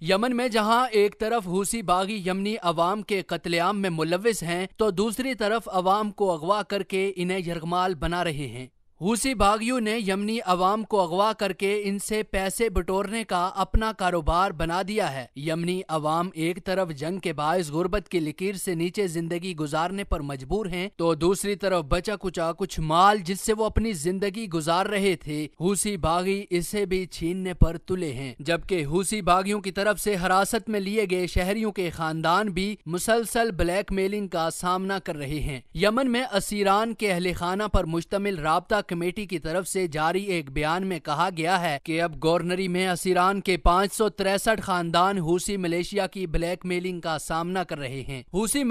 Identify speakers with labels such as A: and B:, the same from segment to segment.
A: یمن میں جہاں ایک طرف حوثی باغی یمنی عوام کے قتل عام میں ملوث ہیں تو دوسری طرف عوام کو اغوا کر کے انہیں یرغمال بنا رہے ہیں حوسی باغیوں نے یمنی عوام کو اغوا کر کے ان سے پیسے بٹورنے کا اپنا کاروبار بنا دیا ہے یمنی عوام ایک طرف جنگ کے باعث غربت کی لکیر سے نیچے زندگی گزارنے پر مجبور ہیں تو دوسری طرف بچا کچا کچھ مال جس سے وہ اپنی زندگی گزار رہے تھے حوثی باغی اسے بھی چھیننے پر تلے ہیں جبکہ حوثی باغیوں کی طرف سے حراست میں لیے گئے شہریوں کے خاندان بھی مسلسل بلیک میلنگ کا سامنا کر رہے ہیں یمن میں اسیران کے اہل خانہ پر مشتمل رابطہ کمیٹی کی طرف سے جاری ایک بیان میں کہا گیا ہے کہ اب گورنری میں اسیران کے پانچ سو تریسٹھ خاندان حوثی ملیشیا کی بلیک میلنگ کا سامنا کر رہے ہیں حوثی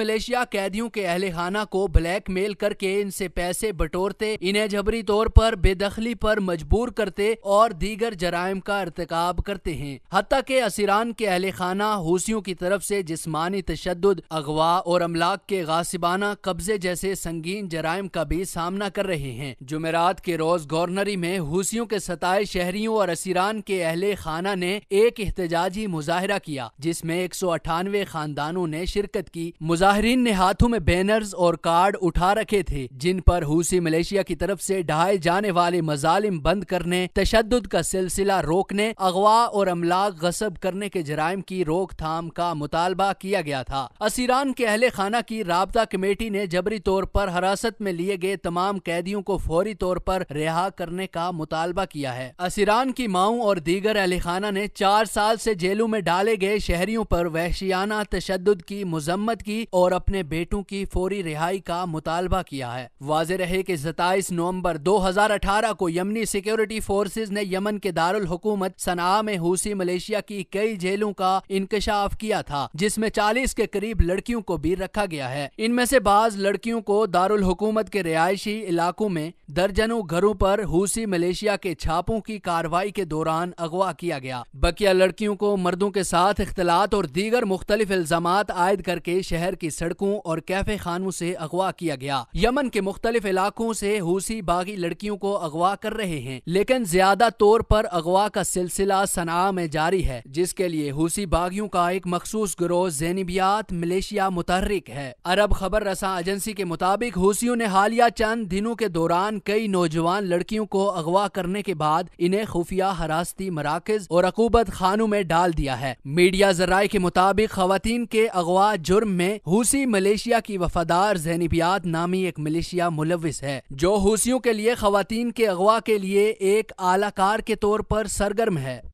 A: قیدیوں کے اہل خانہ کو بلیک میل کر کے ان سے پیسے بٹورتے انہیں جبری طور پر بے دخلی پر مجبور کرتے اور دیگر جرائم کا ارتکاب کرتے ہیں حتیٰ کہ اسیران کے اہل خانہ حوثیوں کی طرف سے جسمانی تشدد اغوا اور املاک کے غاصبانہ قبضے جیسے سنگین جرائم کا بھی سامنا کر رہے ہیں جمعرات کے روز گورنری میں حوثیوں کے ستائے شہریوں اور اسیران کے اہل خانہ نے ایک احتجاجی مظاہرہ کیا جس میں ایک سو اٹھانوے خاندانوں نے شرکت کی مظاہرین نے ہاتھوں میں بینرز اور کارڈ اٹھا رکھے تھے جن پر حوثی ملیشیا کی طرف سے ڈھائے جانے والے مظالم بند کرنے تشدد کا سلسلہ روکنے اغوا اور املاک غصب کرنے کے جرائم کی روک تھام کا مطالبہ کیا گیا تھا اسیران کے اہل خانہ کی رابطہ کمیٹی نے جبری طور پر حراست میں لیے گئے تمام قیدیوں کو فوری طور طور پر رہا کرنے کا مطالبہ کیا ہے اسیران کی ماؤں اور دیگر اہل خانہ نے چار سال سے جیلوں میں ڈالے گئے شہریوں پر وحشیانہ تشدد کی مذمت کی اور اپنے بیٹوں کی فوری رہائی کا مطالبہ کیا ہے واضح رہے کہ ستائیس نومبر دو ہزار اٹھارہ کو یمنی سیکیورٹی فورسز نے یمن کے دارالحکومت سنا میں حوثی ملیشیا کی کئی جیلوں کا انکشاف کیا تھا جس میں چالیس کے قریب لڑکیوں کو بھی رکھا گیا ہے ان میں سے بعض لڑکیوں کو دارالحکومت کے رہائشی علاقوں میں درج درجنوں گھروں پر حوثی ملیشیا کے چھاپوں کی کاروائی کے دوران اغوا کیا گیا بکیا لڑکیوں کو مردوں کے ساتھ اختلاط اور دیگر مختلف الزامات عائد کر کے شہر کی سڑکوں اور کیفے خانوں سے اغوا کیا گیا یمن کے مختلف علاقوں سے حوثی باغی لڑکیوں کو اغوا کر رہے ہیں لیکن زیادہ طور پر اغوا کا سلسلہ سنا میں جاری ہے جس کے لیے حوثی باغیوں کا ایک مخصوص گروہ زینبیات ملیشیا متحرک ہے عرب خبر رساں ایجنسی کے مطابق حوثیوں نے حالیہ چند دنوں کے دوران کئی نوجوان لڑکیوں کو اغوا کرنے کے بعد انہیں خفیہ حراستی مراکز اور عقوبت خانوں میں ڈال دیا ہے میڈیا ذرائع کے مطابق خواتین کے اغوا جرم میں حوثی ملیشیا کی وفادار زینبیات نامی ایک ملیشیا ملوث ہے جو حوثیوں کے لیے خواتین کے اغوا کے لیے ایک اعلی کار کے طور پر سرگرم ہے